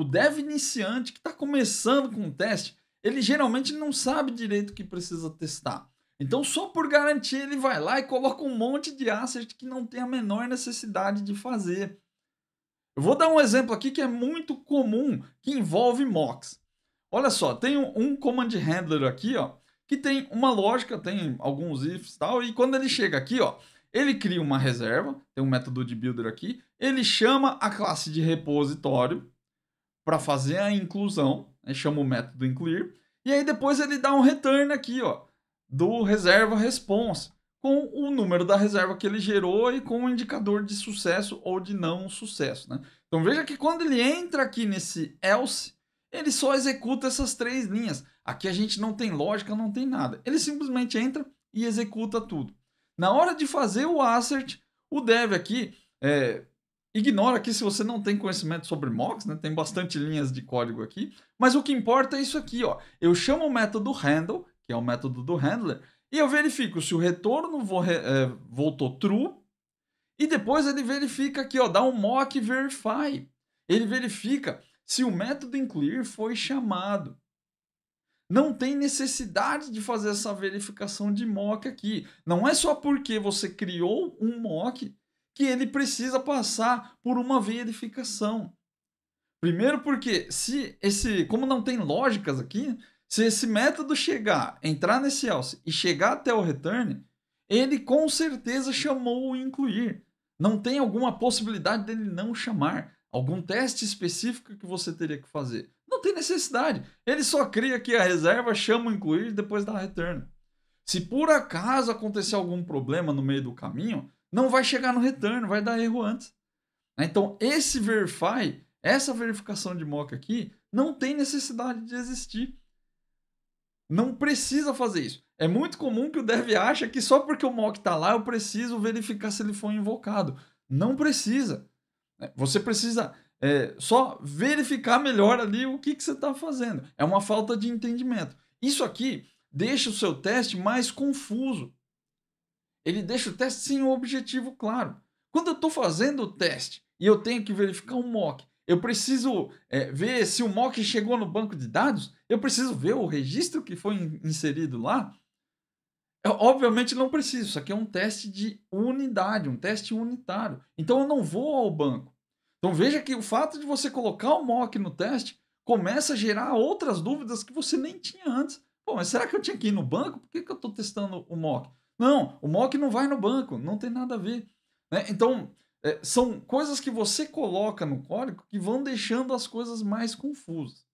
O dev iniciante que está começando com o teste, ele geralmente não sabe direito o que precisa testar. Então, só por garantir, ele vai lá e coloca um monte de asset que não tem a menor necessidade de fazer. Eu vou dar um exemplo aqui que é muito comum, que envolve mocks. Olha só, tem um command handler aqui, ó, que tem uma lógica, tem alguns ifs e tal, e quando ele chega aqui, ó, ele cria uma reserva, tem um método de builder aqui, ele chama a classe de repositório, para fazer a inclusão, né? chama o método incluir, e aí depois ele dá um return aqui, ó, do reserva response, com o número da reserva que ele gerou e com o indicador de sucesso ou de não sucesso, né? Então veja que quando ele entra aqui nesse else, ele só executa essas três linhas. Aqui a gente não tem lógica, não tem nada. Ele simplesmente entra e executa tudo. Na hora de fazer o assert, o dev aqui, é, Ignora aqui se você não tem conhecimento sobre mocks, né? Tem bastante linhas de código aqui. Mas o que importa é isso aqui, ó. Eu chamo o método handle, que é o método do handler, e eu verifico se o retorno é, voltou true. E depois ele verifica aqui, ó, dá um mock verify. Ele verifica se o método incluir foi chamado. Não tem necessidade de fazer essa verificação de mock aqui. Não é só porque você criou um mock que ele precisa passar por uma verificação. Primeiro porque se esse, como não tem lógicas aqui, se esse método chegar, entrar nesse else e chegar até o return, ele com certeza chamou o incluir. Não tem alguma possibilidade dele não chamar, algum teste específico que você teria que fazer. Não tem necessidade. Ele só cria aqui a reserva, chama o incluir e depois dá return. Se por acaso acontecer algum problema no meio do caminho, não vai chegar no retorno, vai dar erro antes. Né? Então, esse verify, essa verificação de mock aqui, não tem necessidade de existir. Não precisa fazer isso. É muito comum que o dev acha que só porque o mock está lá, eu preciso verificar se ele foi invocado. Não precisa. É, você precisa é, só verificar melhor ali o que, que você está fazendo. É uma falta de entendimento. Isso aqui deixa o seu teste mais confuso. Ele deixa o teste sem um objetivo claro. Quando eu estou fazendo o teste e eu tenho que verificar um mock, eu preciso é, ver se o mock chegou no banco de dados, eu preciso ver o registro que foi inserido lá. Eu, obviamente não preciso, isso aqui é um teste de unidade, um teste unitário. Então eu não vou ao banco. Então veja que o fato de você colocar o mock no teste começa a gerar outras dúvidas que você nem tinha antes. Pô, mas será que eu tinha que ir no banco? Por que, que eu estou testando o mock? Não, o mock não vai no banco, não tem nada a ver. Né? Então, é, são coisas que você coloca no código que vão deixando as coisas mais confusas.